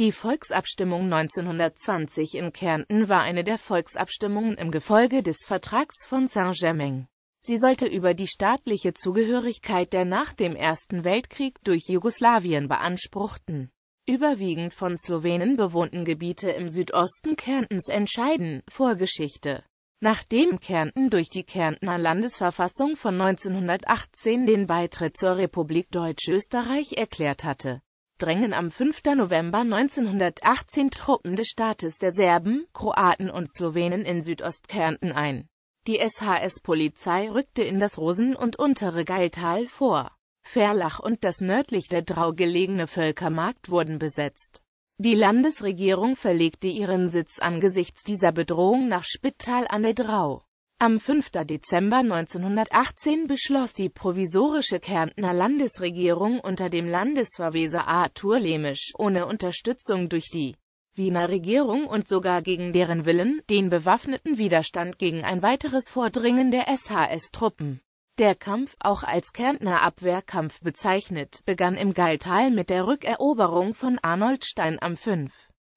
Die Volksabstimmung 1920 in Kärnten war eine der Volksabstimmungen im Gefolge des Vertrags von Saint-Germain. Sie sollte über die staatliche Zugehörigkeit der nach dem Ersten Weltkrieg durch Jugoslawien beanspruchten, überwiegend von Slowenen bewohnten Gebiete im Südosten Kärntens entscheiden. Vorgeschichte Nachdem Kärnten durch die Kärntner Landesverfassung von 1918 den Beitritt zur Republik Deutsch-Österreich erklärt hatte, drängen am 5. November 1918 Truppen des Staates der Serben, Kroaten und Slowenen in Südostkärnten ein. Die SHS-Polizei rückte in das Rosen- und untere Geiltal vor. Verlach und das nördlich der Drau gelegene Völkermarkt wurden besetzt. Die Landesregierung verlegte ihren Sitz angesichts dieser Bedrohung nach Spittal an der Drau. Am 5. Dezember 1918 beschloss die provisorische Kärntner Landesregierung unter dem Landesverweser Arthur Lemisch, ohne Unterstützung durch die Wiener Regierung und sogar gegen deren Willen, den bewaffneten Widerstand gegen ein weiteres Vordringen der SHS-Truppen. Der Kampf, auch als Kärntner Abwehrkampf bezeichnet, begann im Galltal mit der Rückeroberung von Arnoldstein am 5.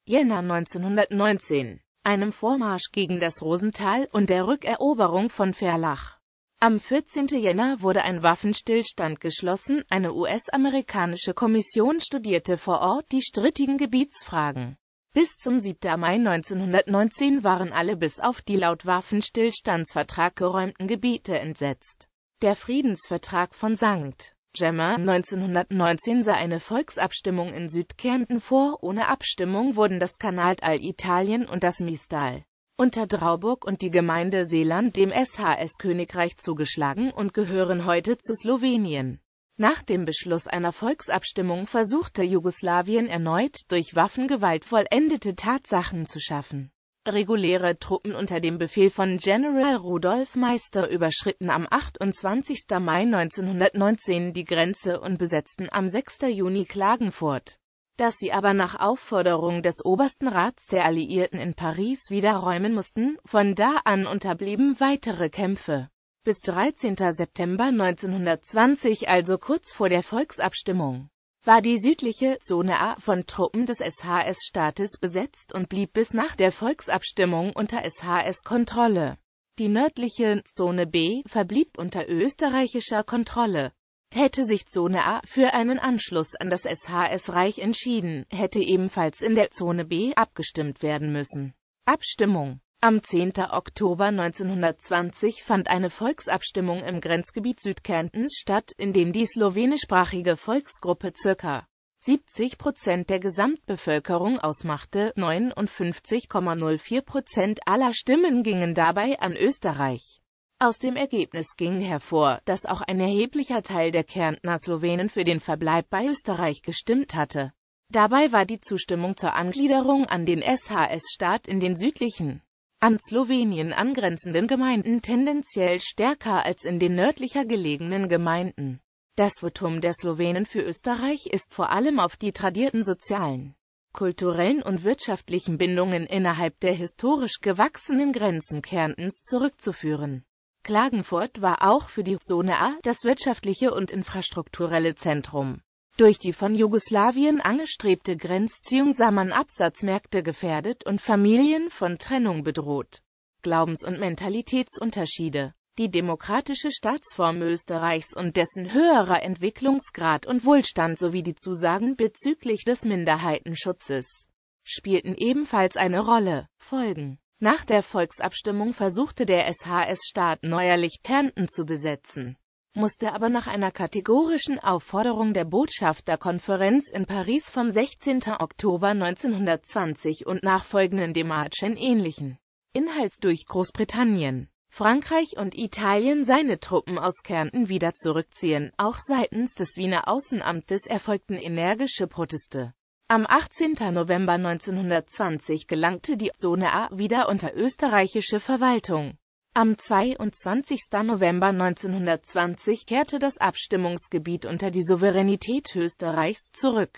Jänner 1919 einem Vormarsch gegen das Rosental und der Rückeroberung von Verlach. Am 14. Jänner wurde ein Waffenstillstand geschlossen, eine US-amerikanische Kommission studierte vor Ort die strittigen Gebietsfragen. Bis zum 7. Mai 1919 waren alle bis auf die laut Waffenstillstandsvertrag geräumten Gebiete entsetzt. Der Friedensvertrag von St. Jemmer 1919 sah eine Volksabstimmung in Südkärnten vor, ohne Abstimmung wurden das Kanaltal Italien und das Mistal unter Drauburg und die Gemeinde Seeland dem SHS Königreich zugeschlagen und gehören heute zu Slowenien. Nach dem Beschluss einer Volksabstimmung versuchte Jugoslawien erneut, durch Waffengewalt vollendete Tatsachen zu schaffen. Reguläre Truppen unter dem Befehl von General Rudolf Meister überschritten am 28. Mai 1919 die Grenze und besetzten am 6. Juni Klagenfurt. Dass sie aber nach Aufforderung des Obersten Rats der Alliierten in Paris wieder räumen mussten, von da an unterblieben weitere Kämpfe. Bis 13. September 1920, also kurz vor der Volksabstimmung war die südliche Zone A von Truppen des SHS-Staates besetzt und blieb bis nach der Volksabstimmung unter SHS-Kontrolle. Die nördliche Zone B verblieb unter österreichischer Kontrolle. Hätte sich Zone A für einen Anschluss an das SHS-Reich entschieden, hätte ebenfalls in der Zone B abgestimmt werden müssen. Abstimmung am 10. Oktober 1920 fand eine Volksabstimmung im Grenzgebiet Südkärntens statt, in dem die slowenischsprachige Volksgruppe ca. 70 Prozent der Gesamtbevölkerung ausmachte, 59,04 Prozent aller Stimmen gingen dabei an Österreich. Aus dem Ergebnis ging hervor, dass auch ein erheblicher Teil der Kärntner Slowenen für den Verbleib bei Österreich gestimmt hatte. Dabei war die Zustimmung zur Angliederung an den SHS-Staat in den südlichen an Slowenien angrenzenden Gemeinden tendenziell stärker als in den nördlicher gelegenen Gemeinden. Das Votum der Slowenen für Österreich ist vor allem auf die tradierten sozialen, kulturellen und wirtschaftlichen Bindungen innerhalb der historisch gewachsenen Grenzen Kärntens zurückzuführen. Klagenfurt war auch für die Zone A das wirtschaftliche und infrastrukturelle Zentrum durch die von Jugoslawien angestrebte Grenzziehung sah man Absatzmärkte gefährdet und Familien von Trennung bedroht. Glaubens- und Mentalitätsunterschiede Die demokratische Staatsform Österreichs und dessen höherer Entwicklungsgrad und Wohlstand sowie die Zusagen bezüglich des Minderheitenschutzes spielten ebenfalls eine Rolle. Folgen Nach der Volksabstimmung versuchte der SHS-Staat neuerlich Kärnten zu besetzen musste aber nach einer kategorischen Aufforderung der Botschafterkonferenz in Paris vom 16. Oktober 1920 und nachfolgenden Demarchen ähnlichen Inhalts durch Großbritannien, Frankreich und Italien seine Truppen aus Kärnten wieder zurückziehen. Auch seitens des Wiener Außenamtes erfolgten energische Proteste. Am 18. November 1920 gelangte die Zone A wieder unter österreichische Verwaltung. Am 22. November 1920 kehrte das Abstimmungsgebiet unter die Souveränität Österreichs zurück.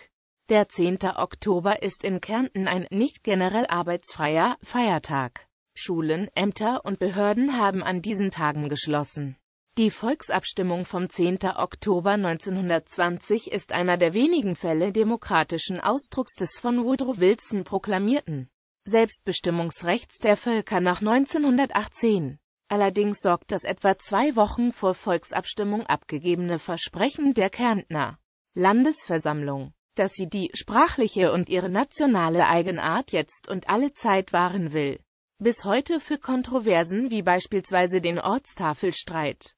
Der 10. Oktober ist in Kärnten ein nicht generell arbeitsfreier Feiertag. Schulen, Ämter und Behörden haben an diesen Tagen geschlossen. Die Volksabstimmung vom 10. Oktober 1920 ist einer der wenigen Fälle demokratischen Ausdrucks des von Woodrow Wilson proklamierten Selbstbestimmungsrechts der Völker nach 1918. Allerdings sorgt das etwa zwei Wochen vor Volksabstimmung abgegebene Versprechen der Kärntner Landesversammlung, dass sie die sprachliche und ihre nationale Eigenart jetzt und alle Zeit wahren will. Bis heute für Kontroversen wie beispielsweise den Ortstafelstreit